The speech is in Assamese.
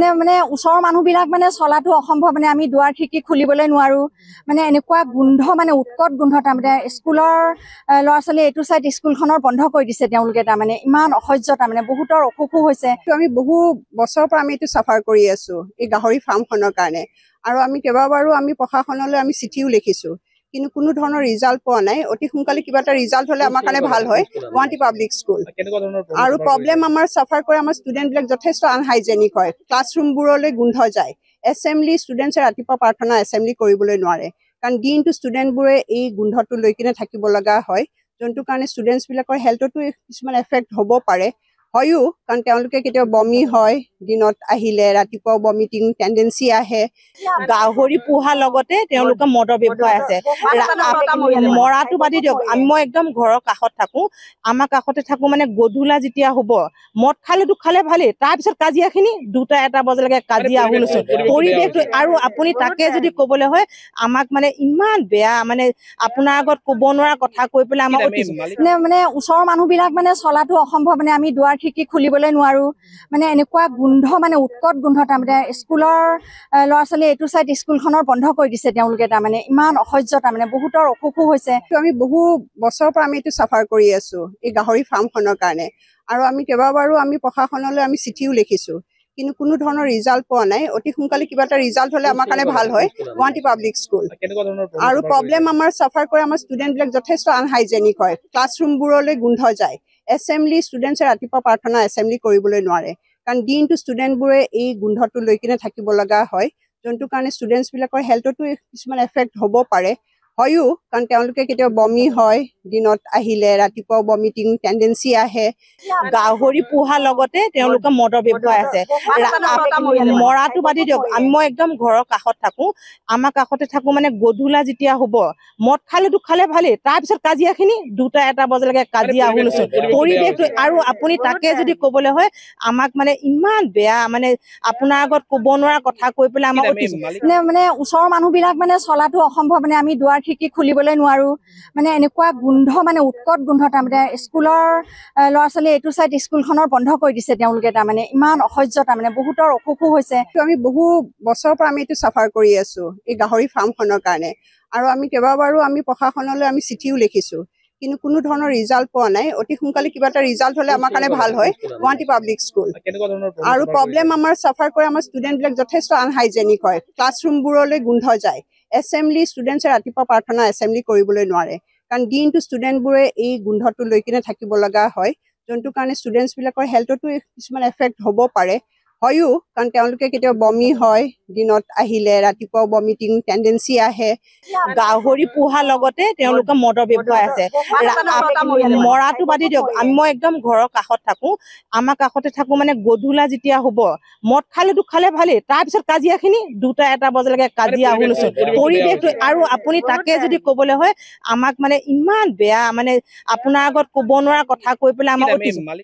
মানে মানে ওচৰৰ মানুহবিলাক মানে চলাটো অসম্ভৱ মানে আমি দুৱাৰ খিৰিকী খুলিবলৈ নোৱাৰোঁ মানে এনেকুৱা গোন্ধ মানে উৎকট গোন্ধ তাৰমানে স্কুলৰ ল'ৰা ছোৱালীয়ে এইটো চাইড স্কুলখনৰ বন্ধ কৰি দিছে তেওঁলোকে তাৰমানে ইমান অসহ্য তাৰমানে বহুতৰ অসুখো হৈছে আমি বহু বছৰৰ পৰা আমি এইটো চাফাৰ কৰি আছোঁ এই গাহৰি ফাৰ্মখনৰ কাৰণে আৰু আমি কেইবাবাৰো আমি প্ৰশাসনলৈ আমি চিঠিও লিখিছোঁ কিন্তু কোনো ধৰণৰ ৰিজাল্ট পোৱা নাই অতি সোনকালে কিবা এটা ৰিজাল্ট হ'লে আমাৰ কাৰণে ভাল হয় গুৱাহাটী পাব্লিক স্কুল আৰু প্ৰব্লেম আমাৰ চাফাৰ কৰে আমাৰ ষ্টুডেণ্টবিলাক যথেষ্ট আনহাইজেনিক হয় ক্লাছৰুমবোৰলৈ গোন্ধ যায় এছেম্বলি ষ্টুডেণ্টছে ৰাতিপুৱা প্ৰাৰ্থনা এছেম্বলি কৰিবলৈ নোৱাৰে কাৰণ দিনটো ষ্টুডেণ্টবোৰে এই গোন্ধটো লৈ কিনে থাকিব লগা হয় যোনটো কাৰণে ষ্টুডেণ্টছবিলাকৰ হেল্থতো কিছুমান এফেক্ট হ'ব পাৰে হয়ো কাৰণ তেওঁলোকে কেতিয়াবা বমি হয় দিনত আহিলে ৰাতিপুৱা বমিটিং টেণ্ডেঞ্চি আহে গাহৰি পোহাৰ লগতে তেওঁলোকে মদৰ ব্যৱসায় আছে মৰাটো বাদ দিয়ক আমি মই একদম ঘৰৰ কাষত থাকোঁ আমাৰ কাষতে থাকোঁ মানে গধূলা যেতিয়া হ'ব মদ খালেতো খালে ভালেই তাৰপিছত কাজিয়াখিনি দুটা এটা বজালৈকে কাজিয়া শুনিছোঁ পৰিৱেশটো আৰু আপুনি তাকে যদি ক'বলৈ হয় আমাক মানে ইমান বেয়া মানে আপোনাৰ আগত ক'ব নোৱাৰা কথা কৈ পেলাই আমাক মানে ওচৰৰ মানুহবিলাক মানে চলাটো অসম্ভৱ মানে আমি দুৱাৰ খিৰিকী খুলিবলৈ নোৱাৰোঁ মানে এনেকুৱা গোন্ধ মানে উৎকট গোন্ধ তাৰমানে স্কুলৰ ল'ৰা ছোৱালীয়ে এইটো চাইড স্কুলখনৰ বন্ধ কৰি দিছে তেওঁলোকে তাৰমানে ইমান অসহ্য তাৰমানে বহুতৰ অসুখো হৈছে আমি বহু বছৰৰ পৰা আমি এইটো চাফাৰ কৰি আছোঁ এই গাহৰি ফাৰ্মখনৰ কাৰণে আৰু আমি কেইবাবাৰো আমি প্ৰশাসনলৈ আমি চিঠিও লিখিছোঁ কিন্তু কোনো ধৰণৰ ৰিজাল্ট পোৱা নাই অতি সোনকালে কিবা এটা ৰিজাল্ট হ'লে আমাৰ কাৰণে ভাল হয় গুৱাহাটী পাব্লিক স্কুল আৰু প্ৰব্লেম আমাৰ চাফাৰ কৰি আমাৰ ষ্টুডেণ্টবিলাক যথেষ্ট আনহাইজেনিক হয় ক্লাছৰুমবোৰলৈ গোন্ধ যায় এছেম্বলি ষ্টুডেণ্টছে ৰাতিপুৱা প্ৰাৰ্থনা এছেম্বলি কৰিবলৈ নোৱাৰে কাৰণ দিনটো ষ্টুডেণ্টবোৰে এই গোন্ধটো লৈ কিনে থাকিব লগা হয় যোনটো কাৰণে ষ্টুডেণ্টছবিলাকৰ হেল্থতো কিছুমান এফেক্ট হ'ব পাৰে হয়ো কাৰণ তেওঁলোকে কেতিয়াবা বমি হয় দিনত আহিলে ৰাতিপুৱা বমিটিং টেণ্ডেঞ্চি আহে গাহৰি পোহাৰ লগতে তেওঁলোকে মদৰ ব্যৱসায় আছে মৰাটো বাদি দিয়ক আমি মই একদম ঘৰৰ কাষত থাকোঁ আমাৰ কাষতে থাকোঁ মানে গধূলা যেতিয়া হ'ব মদ খালেতো খালে ভালেই তাৰপিছত কাজিয়াখিনি দুটা এটা বজালৈকে কাজিয়া শুনিছোঁ পৰিৱেশটো আৰু আপুনি তাকে যদি ক'বলৈ হয় আমাক মানে ইমান বেয়া মানে আপোনাৰ আগত ক'ব নোৱাৰা কথা কৈ পেলাই আমাক মানে ওচৰৰ মানুহবিলাক মানে চলাটো অসম্ভৱ মানে আমি দুৱাৰ খিৰিকী খুলিবলৈ নোৱাৰোঁ মানে এনেকুৱা গোন্ধ মানে উৎকট গোন্ধ তাৰমানে স্কুলৰ ল'ৰা ছোৱালীয়ে এইটো চাইড স্কুলখনৰ বন্ধ কৰি দিছে তেওঁলোকে তাৰমানে ইমান অসহ্য তাৰমানে বহুতৰ অসুখো হৈছে আমি বহু বছৰৰ পৰা আমি এইটো চাফাৰ কৰি আছোঁ এই গাহৰি ফাৰ্মখনৰ কাৰণে আৰু আমি কেইবাবাৰো আমি প্ৰশাসনলৈ আমি চিঠিও লিখিছোঁ কিন্তু কোনো ধৰণৰ ৰিজাল্ট পোৱা নাই অতি সোনকালে কিবা এটা ৰিজাল্ট হ'লে আমাৰ কাৰণে ভাল হয় গুৱাহাটী পাব্লিক স্কুল আৰু প্ৰব্লেম আমাৰ চাফাৰ কৰে আমাৰ ষ্টুডেণ্টবিলাক যথেষ্ট আনহাইজেনিক হয় ক্লাছৰুমবোৰলৈ গোন্ধ যায় এছেম্বলি ষ্টুডেণ্টছে ৰাতিপুৱা প্ৰাৰ্থনা এছেম্বলি কৰিবলৈ নোৱাৰে কাৰণ দিনটো ষ্টুডেণ্টবোৰে এই গোন্ধটো লৈ কিনে থাকিব লগা হয় যোনটো কাৰণে ষ্টুডেণ্টছবিলাকৰ হেল্থতো কিছুমান এফেক্ট হ'ব পাৰে হয়ো কাৰণ তেওঁলোকে কেতিয়াবা বমি হয় দিনত আহিলে ৰাতিপুৱা বমিটিং টেণ্ডেঞ্চি আহে গাহৰি পোহাৰ লগতে তেওঁলোকৰ মদৰ ব্য়ৱহাৰ আছে মৰাটো বাদে দিয়ক আমি মই একদম ঘৰৰ কাষত থাকোঁ আমাৰ কাষতে থাকোঁ মানে গধূলা যেতিয়া হ'ব মদ খালেতো খালে ভালেই তাৰপিছত কাজিয়াখিনি দুটা এটা বজালৈকে কাজিয়া শুনিছোঁ পৰিৱেশটো আৰু আপুনি তাকে যদি ক'বলৈ হয় আমাক মানে ইমান বেয়া মানে আপোনাৰ আগত ক'ব নোৱাৰা কথা কৈ পেলাই আমাক